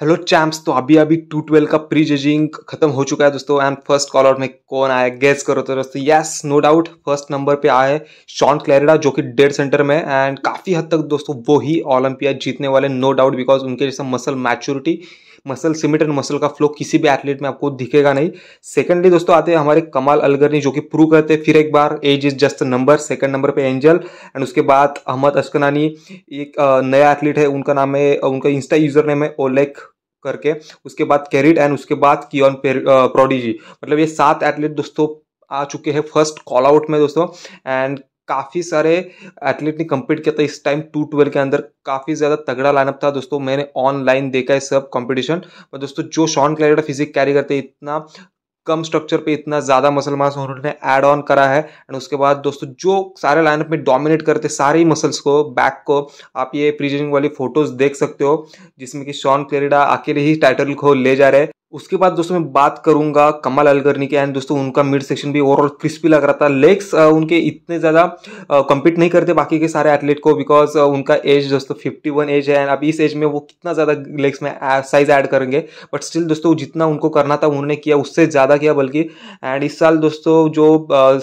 hello champs तो अभी अभी टू ट्वेल्व का प्री जजिंग खत्म हो चुका है दोस्तों एंड फर्स्ट कॉल आउट में कौन आया गेस करो तो दोस्तों yes no doubt first number पे आया है शॉन क्लेरिडा जो कि डेड सेंटर में है एंड काफ़ी हद तक दोस्तों वो ही ओलंपिया जीतने वाले नो डाउट बिकॉज उनके जैसा muscle maturity muscle symmetry and muscle का फ्लो किसी भी एथलीट में आपको दिखेगा नहीं सेकेंडली दोस्तों आते हैं हमारे कमाल अलगरनी जो कि प्रूव करते हैं फिर एक बार age is just number second number पे एंजल एंड उसके बाद अहमद अस्कनानी एक नया एथलीट है उनका नाम है उनका इंस्टा यूजर नेम है ओलेक करके उसके बाद कैरिट एंड उसके बाद ऑन प्रोडीजी मतलब ये सात एथलीट दोस्तों आ चुके हैं फर्स्ट कॉल आउट में दोस्तों एंड काफ़ी सारे एथलीट ने कम्पीट किया था इस टाइम टू ट्वेल्व के अंदर काफ़ी ज़्यादा तगड़ा लाइनअप था दोस्तों मैंने ऑनलाइन देखा है सब कॉम्पिटिशन पर दोस्तों जो शॉन क्लैरिडा फिजिक कैरी करते इतना कम स्ट्रक्चर पे इतना ज़्यादा मसल मास उन्होंने ऐड ऑन करा है एंड उसके बाद दोस्तों जो सारे लाइनअप में डोमिनेट करते सारे ही मसल्स को बैक को आप ये प्रीजनिंग वाली फोटोज देख सकते हो जिसमें कि शॉन क्लेरिडा अकेले ही टाइटल को ले जा रहे हैं उसके बाद दोस्तों मैं बात करूंगा कमल अलगरनी के एंड दोस्तों उनका मिड सेक्शन भी ओवरऑल क्रिस्पी लग रहा था लेग्स उनके इतने ज़्यादा कम्पीट नहीं करते बाकी के सारे एथलीट को बिकॉज उनका एज दोस्तों 51 एज है एंड अब इस एज में वो कितना ज़्यादा लेग्स में साइज ऐड करेंगे बट स्टिल दोस्तों जितना उनको करना था उन्होंने किया उससे ज़्यादा किया बल्कि एंड इस साल दोस्तों जो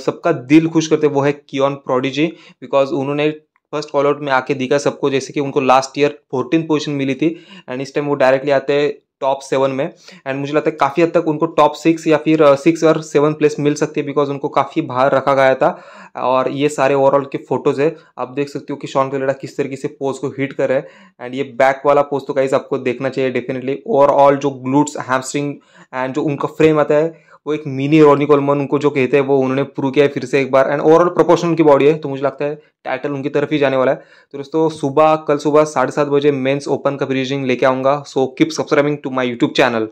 सबका दिल खुश करते वो है कियन प्रोडिजी बिकॉज उन्होंने फर्स्ट कॉल आउट में आके दिखा सबको जैसे कि उनको लास्ट ईयर फोर्टीन पोजीशन मिली थी एंड इस टाइम वो डायरेक्टली आते हैं टॉप सेवन में एंड मुझे लगता है काफ़ी हद तक उनको टॉप सिक्स या फिर सिक्स और सेवन प्लेस मिल सकती है बिकॉज उनको काफ़ी बाहर रखा गया था और ये सारे ओवरऑल के फोटोज़ है आप देख सकते हो कि शॉन कलेडा किस तरीके से पोज को हिट कर रहे हैं एंड ये बैक वाला पोज तो कहीं आपको देखना चाहिए डेफिनेटली ओवरऑल जो ग्लूट्स हैमस्ट्रिंग एंड जो उनका फ्रेम आता है वो एक मिनी रोनी कोलमन उनको जो कहते हैं वो उन्होंने प्रूव किया है फिर से एक बार एंड ओवरऑल प्रोपोर्शन उनकी बॉडी है तो मुझे लगता है टाइटल उनकी तरफ ही जाने वाला है तो दोस्तों सुबह कल सुबह साढ़े सात बजे मेन्स ओपन का प्रीजिंग लेके आऊंगा so keep subscribing to my YouTube channel